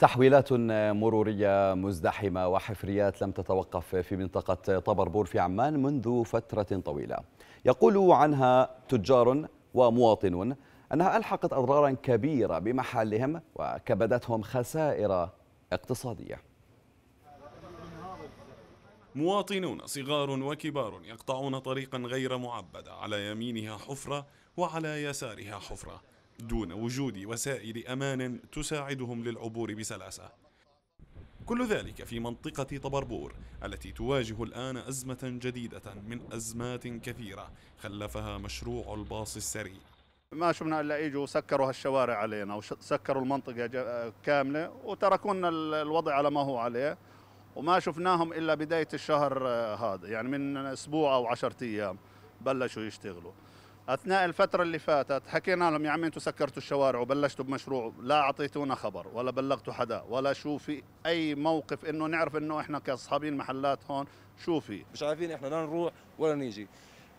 تحويلات مرورية مزدحمة وحفريات لم تتوقف في منطقة طبربور في عمان منذ فترة طويلة يقول عنها تجار ومواطنون أنها ألحقت أضرارا كبيرة بمحلهم وكبدتهم خسائر اقتصادية مواطنون صغار وكبار يقطعون طريقا غير معبد على يمينها حفرة وعلى يسارها حفرة دون وجود وسائل أمان تساعدهم للعبور بسلاسة كل ذلك في منطقة طبربور التي تواجه الآن أزمة جديدة من أزمات كثيرة خلفها مشروع الباص السريع ما شفنا الا إجوا سكروا هالشوارع علينا وسكروا المنطقه كامله وتركونا الوضع على ما هو عليه وما شفناهم الا بدايه الشهر هذا يعني من اسبوع او 10 ايام بلشوا يشتغلوا اثناء الفتره اللي فاتت حكينا لهم يا عمي انتم سكرتوا الشوارع وبلشتوا بمشروع لا اعطيتونا خبر ولا بلغتوا حدا ولا شو في اي موقف انه نعرف انه احنا كاصحابين محلات هون شو في مش عارفين احنا لا نروح ولا نيجي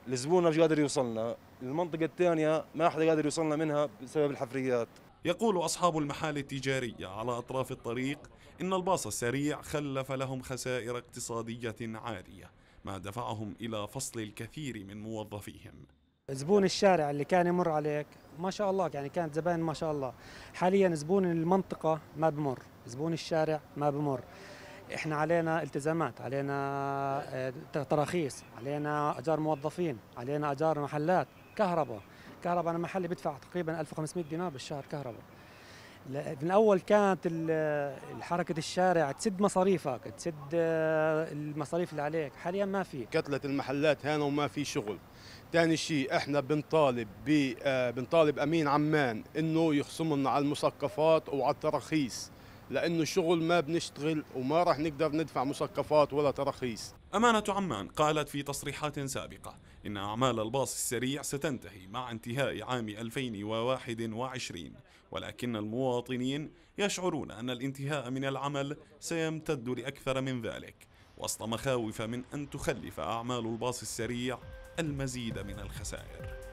الزبون مش قادر يوصلنا المنطقه الثانيه ما حدا قادر يوصلنا منها بسبب الحفريات يقول أصحاب المحال التجارية على أطراف الطريق إن الباص السريع خلف لهم خسائر اقتصادية عاليه ما دفعهم إلى فصل الكثير من موظفيهم زبون الشارع اللي كان يمر عليك ما شاء الله يعني كانت زباين ما شاء الله حاليا زبون المنطقة ما بمر زبون الشارع ما بمر احنا علينا التزامات علينا آه، تراخيص علينا اجار موظفين علينا اجار محلات كهرباء كهرباء انا محلي بدفع تقريبا 1500 دينار بالشهر كهرباء من اول كانت حركه الشارع تسد مصاريفك تسد آه، المصاريف اللي عليك حاليا ما في كتله المحلات هنا وما في شغل ثاني شيء احنا بنطالب آه، بنطالب امين عمان انه يخصم لنا على المثقفات وعلى التراخيص لأنه شغل ما بنشتغل وما راح نقدر ندفع مثقفات ولا تراخيص أمانة عمان قالت في تصريحات سابقة إن أعمال الباص السريع ستنتهي مع انتهاء عام 2021 ولكن المواطنين يشعرون أن الانتهاء من العمل سيمتد لأكثر من ذلك وسط مخاوف من أن تخلف أعمال الباص السريع المزيد من الخسائر